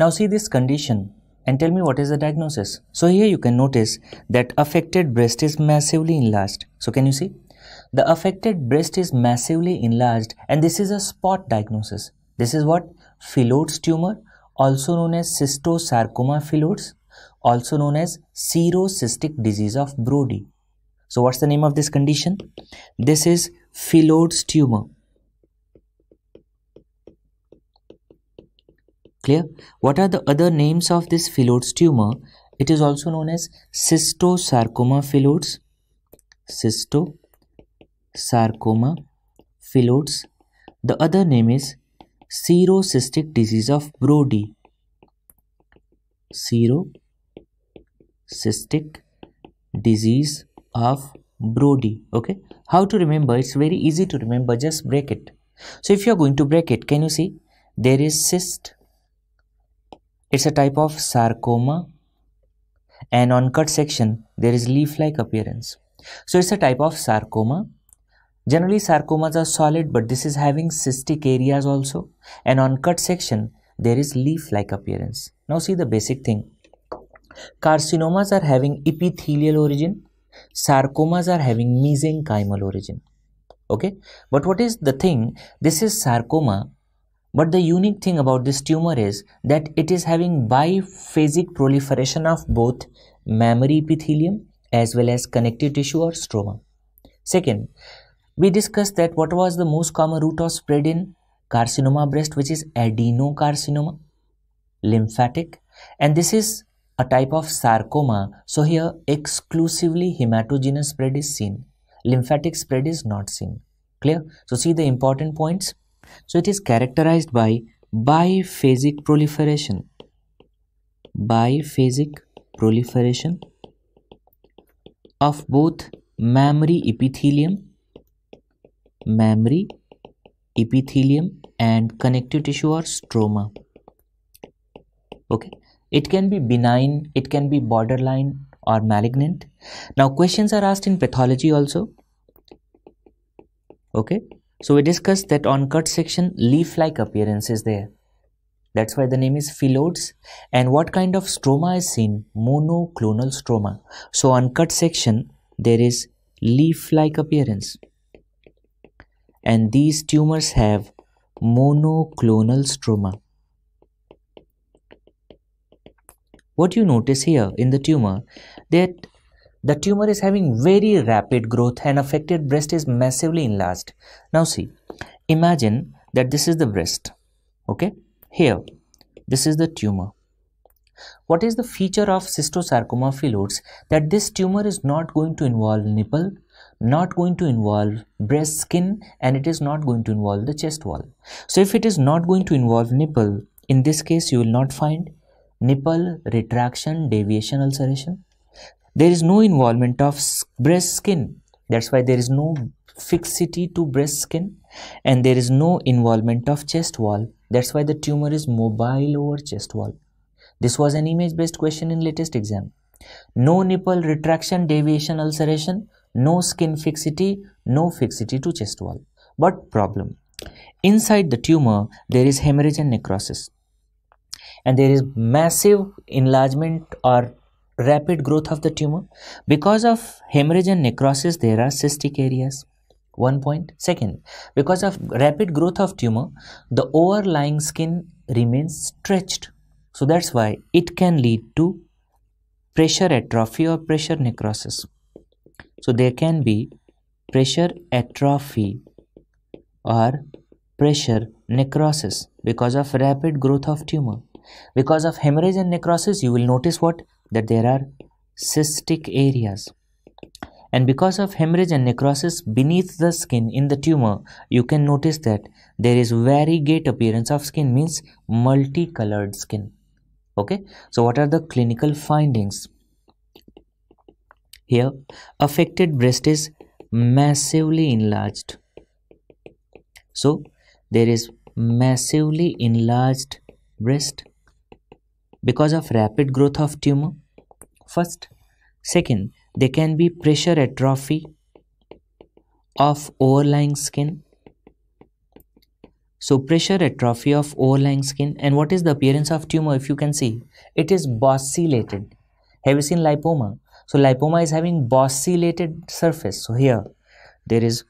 Now see this condition and tell me what is the diagnosis. So here you can notice that affected breast is massively enlarged. So can you see? The affected breast is massively enlarged and this is a spot diagnosis. This is what? Phyllodes tumor also known as cystosarcoma phyllodes also known as serocystic disease of Brody. So what's the name of this condition? This is phyllodes tumor. Clear? What are the other names of this phyllodes tumor? It is also known as cystosarcoma phyllodes, cystosarcoma phyllodes. The other name is serocystic disease of Brody, serocystic disease of Brody. Okay, how to remember? It's very easy to remember. Just break it. So if you are going to break it, can you see there is cyst it's a type of sarcoma and on cut section there is leaf-like appearance. So it's a type of sarcoma. Generally sarcomas are solid but this is having cystic areas also and on cut section there is leaf-like appearance. Now see the basic thing. Carcinomas are having epithelial origin. Sarcomas are having mesenchymal origin. Okay. But what is the thing? This is sarcoma but the unique thing about this tumor is that it is having biphasic proliferation of both mammary epithelium as well as connective tissue or stroma. Second, we discussed that what was the most common route of spread in carcinoma breast which is adenocarcinoma, lymphatic and this is a type of sarcoma. So here exclusively hematogenous spread is seen. Lymphatic spread is not seen. Clear? So see the important points. So it is characterized by biphasic proliferation. Biphasic proliferation of both mammary epithelium, mammary epithelium and connective tissue or stroma. Okay, it can be benign, it can be borderline or malignant. Now questions are asked in pathology also. Okay, so we discussed that on cut section, leaf-like appearance is there. That's why the name is phyllodes. And what kind of stroma is seen? Monoclonal stroma. So on cut section, there is leaf-like appearance. And these tumors have monoclonal stroma. What you notice here in the tumor that the tumor is having very rapid growth and affected breast is massively enlarged. Now see, imagine that this is the breast. Okay, here, this is the tumor. What is the feature of cystosarcoma phyllodes that this tumor is not going to involve nipple, not going to involve breast skin and it is not going to involve the chest wall. So if it is not going to involve nipple, in this case you will not find nipple retraction deviation, ulceration there is no involvement of breast skin that's why there is no fixity to breast skin and there is no involvement of chest wall that's why the tumor is mobile over chest wall this was an image based question in latest exam no nipple retraction deviation ulceration no skin fixity no fixity to chest wall but problem inside the tumor there is hemorrhage and necrosis and there is massive enlargement or rapid growth of the tumor. Because of hemorrhage and necrosis, there are cystic areas. One point. Second, because of rapid growth of tumor, the overlying skin remains stretched. So that's why it can lead to pressure atrophy or pressure necrosis. So there can be pressure atrophy or pressure necrosis because of rapid growth of tumor. Because of hemorrhage and necrosis, you will notice what that there are cystic areas. And because of hemorrhage and necrosis beneath the skin in the tumor, you can notice that there is variegate appearance of skin means multicolored skin. Okay, so what are the clinical findings? Here, affected breast is massively enlarged. So, there is massively enlarged breast because of rapid growth of tumor first second there can be pressure atrophy of overlying skin so pressure atrophy of overlying skin and what is the appearance of tumor if you can see it is boscelated have you seen lipoma so lipoma is having boscelated surface so here there is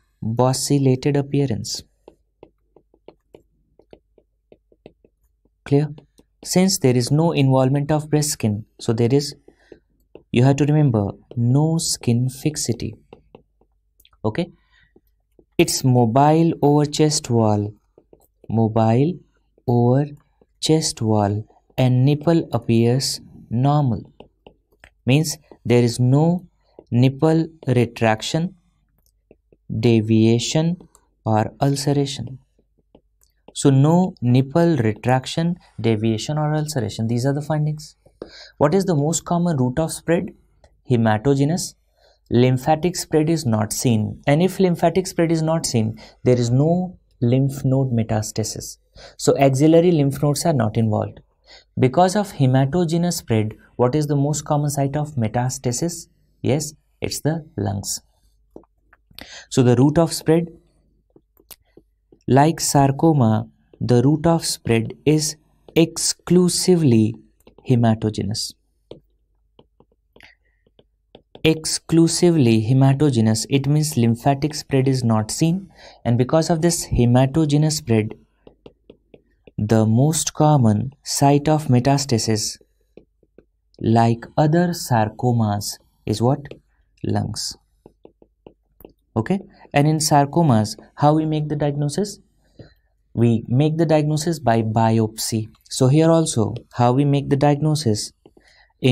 boscelated appearance clear since there is no involvement of breast skin so there is you have to remember no skin fixity okay it's mobile over chest wall mobile over chest wall and nipple appears normal means there is no nipple retraction deviation or ulceration so no nipple retraction, deviation or ulceration. These are the findings. What is the most common route of spread? Hematogenous. Lymphatic spread is not seen. And if lymphatic spread is not seen, there is no lymph node metastasis. So axillary lymph nodes are not involved. Because of hematogenous spread, what is the most common site of metastasis? Yes, it's the lungs. So the route of spread, like sarcoma, the route of spread is exclusively hematogenous. Exclusively hematogenous, it means lymphatic spread is not seen, and because of this hematogenous spread, the most common site of metastasis, like other sarcomas, is what? Lungs okay and in sarcomas how we make the diagnosis we make the diagnosis by biopsy so here also how we make the diagnosis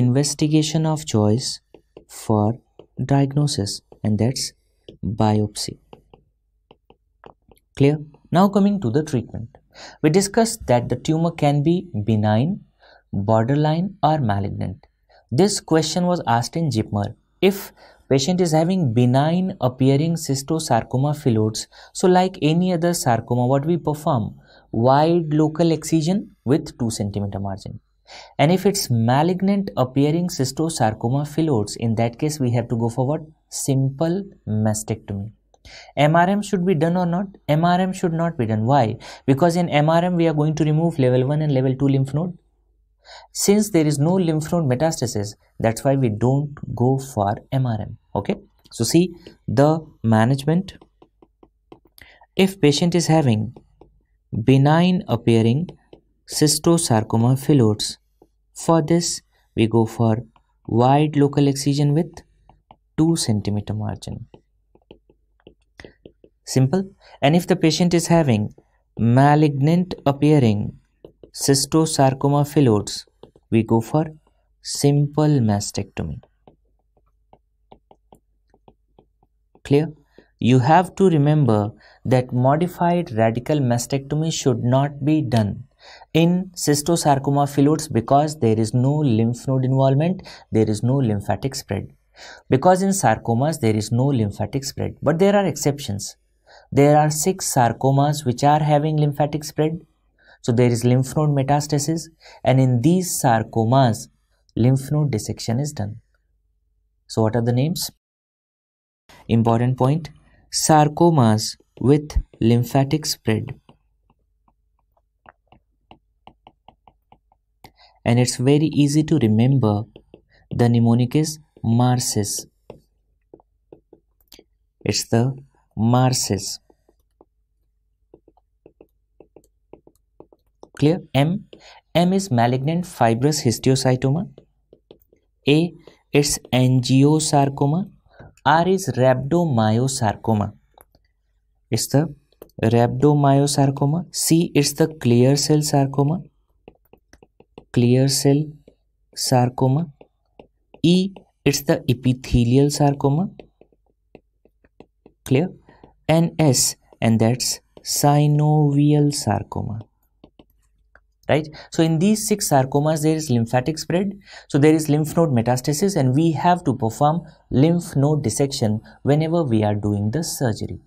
investigation of choice for diagnosis and that's biopsy clear now coming to the treatment we discussed that the tumor can be benign borderline or malignant this question was asked in JIPMER. if patient is having benign appearing cystosarcoma phyllodes. So like any other sarcoma, what we perform? Wide local excision with 2 centimeter margin. And if it's malignant appearing cystosarcoma phyllodes, in that case we have to go for what? Simple mastectomy. MRM should be done or not? MRM should not be done. Why? Because in MRM we are going to remove level 1 and level 2 lymph node. Since there is no lymph node metastasis, that's why we don't go for MRM okay so see the management if patient is having benign appearing cystosarcoma phyllodes for this we go for wide local excision with 2 centimeter margin simple and if the patient is having malignant appearing cystosarcoma phyllodes we go for simple mastectomy Clear? You have to remember that modified radical mastectomy should not be done in cystosarcoma phyllodes because there is no lymph node involvement, there is no lymphatic spread. Because in sarcomas there is no lymphatic spread, but there are exceptions. There are six sarcomas which are having lymphatic spread. So there is lymph node metastasis and in these sarcomas, lymph node dissection is done. So what are the names? Important point sarcomas with lymphatic spread. And it's very easy to remember the mnemonic is Marses. It's the Marses. Clear? M. M is malignant fibrous histiocytoma. A. It's angiosarcoma. R is rhabdomyosarcoma. It's the rhabdomyosarcoma. C is the clear cell sarcoma. Clear cell sarcoma. E it's the epithelial sarcoma. Clear? And S and that's synovial sarcoma right so in these six sarcomas there is lymphatic spread so there is lymph node metastasis and we have to perform lymph node dissection whenever we are doing the surgery